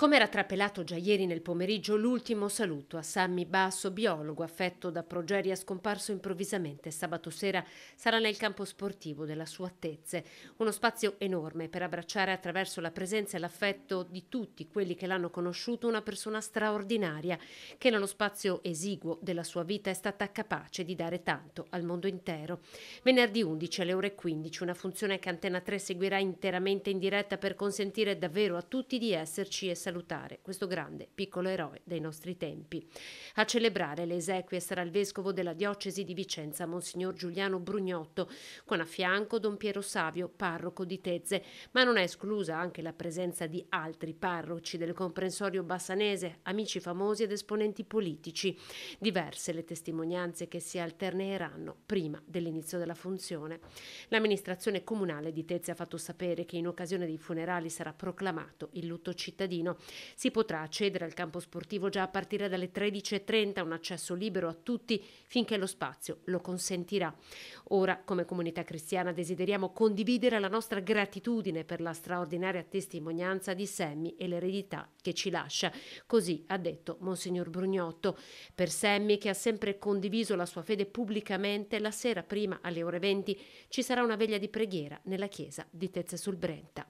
Come era trapelato già ieri nel pomeriggio l'ultimo saluto a Sammy Basso, biologo affetto da progeria scomparso improvvisamente sabato sera, sarà nel campo sportivo della sua Tezze, uno spazio enorme per abbracciare attraverso la presenza e l'affetto di tutti quelli che l'hanno conosciuto una persona straordinaria che nello spazio esiguo della sua vita è stata capace di dare tanto al mondo intero. Venerdì 11 alle ore 15 una funzione che Antena 3 seguirà interamente in diretta per consentire davvero a tutti di esserci e salutare questo grande piccolo eroe dei nostri tempi. A celebrare le esequie sarà il vescovo della diocesi di Vicenza, Monsignor Giuliano Brugnotto, con a fianco Don Piero Savio, parroco di Tezze, ma non è esclusa anche la presenza di altri parroci del comprensorio bassanese, amici famosi ed esponenti politici. Diverse le testimonianze che si alterneranno prima dell'inizio della funzione. L'amministrazione comunale di Tezze ha fatto sapere che in occasione dei funerali sarà proclamato il lutto cittadino si potrà accedere al campo sportivo già a partire dalle 13.30, un accesso libero a tutti finché lo spazio lo consentirà. Ora, come comunità cristiana, desideriamo condividere la nostra gratitudine per la straordinaria testimonianza di Sammy e l'eredità che ci lascia. Così ha detto Monsignor Brugnotto. Per Sammy, che ha sempre condiviso la sua fede pubblicamente, la sera prima alle ore 20 ci sarà una veglia di preghiera nella chiesa di Tezze sul Brenta.